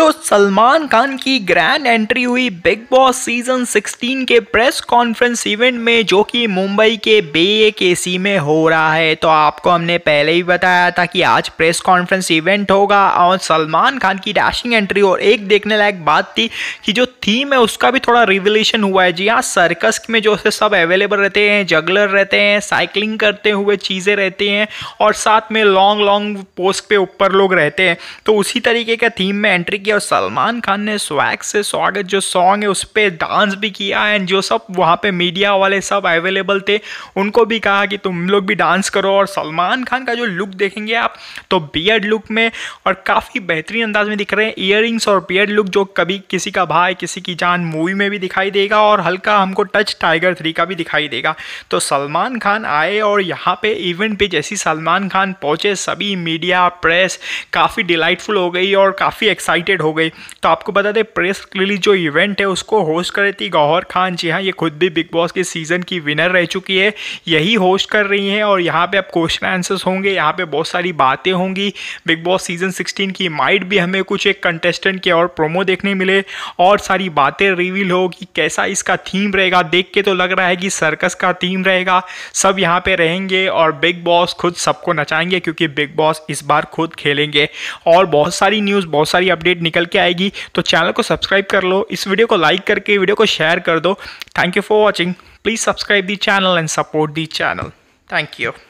तो सलमान खान की grand entry हुई बिग बॉस सीजन 16 के प्रेस कॉन्फ्रेंस इवेंट में जो कि मुंबई के बे के सी में हो रहा है तो आपको हमने पहले ही बताया था कि आज प्रेस कॉन्फ्रेंस इवेंट होगा और सलमान खान की डैशिंग एंट्री और एक देखने लायक बात थी कि जो थीम है उसका भी थोड़ा रिविलेशन हुआ है जी हाँ सर्कस में जो है सब अवेलेबल रहते हैं जगलर रहते हैं साइकिलिंग करते हुए चीज़ें रहती हैं और साथ में लॉन्ग लॉन्ग पोस्ट पे ऊपर लोग रहते हैं तो उसी तरीके का थीम में एंट्री किया और सलमान खान ने स्वैग से स्वागत जो सॉन्ग है उस पर डांस भी किया एंड जो सब वहाँ पे मीडिया वाले सब अवेलेबल थे उनको भी कहा कि तुम लोग भी डांस करो और सलमान खान का जो लुक देखेंगे आप तो बियर्ड लुक में और काफ़ी बेहतरीन अंदाज में दिख रहे हैं ईयर और बियर्ड लुक जो कभी किसी का भाई किसी की जान मूवी में भी दिखाई देगा और हल्का हमको टच टाइगर थ्री का भी दिखाई देगा तो सलमान खान आए और यहाँ पे इवेंट पे जैसी सलमान खान पहुँचे सभी मीडिया प्रेस काफ़ी डिलाइटफुल हो गई और काफ़ी एक्साइटेड रिलेटेड हो गई तो आपको बता दें प्रेस रिलीज जो इवेंट है उसको होस्ट कर रही थी गौहर खान जी हाँ ये खुद भी बिग बॉस के सीज़न की विनर रह चुकी है यही होस्ट कर रही हैं और यहाँ पे अब क्वेश्चन आंसर्स होंगे यहाँ पे बहुत सारी बातें होंगी बिग बॉस सीज़न 16 की माइट भी हमें कुछ एक कंटेस्टेंट के और प्रोमो देखने मिले और सारी बातें रिवील होगी कैसा इसका थीम रहेगा देख के तो लग रहा है कि सर्कस का थीम रहेगा सब यहाँ पर रहेंगे और बिग बॉस खुद सबको नचाएंगे क्योंकि बिग बॉस इस बार खुद खेलेंगे और बहुत सारी न्यूज़ बहुत सारी अपडेट निकल के आएगी तो चैनल को सब्सक्राइब कर लो इस वीडियो को लाइक करके वीडियो को शेयर कर दो thank you for watching please subscribe the channel and support the channel thank you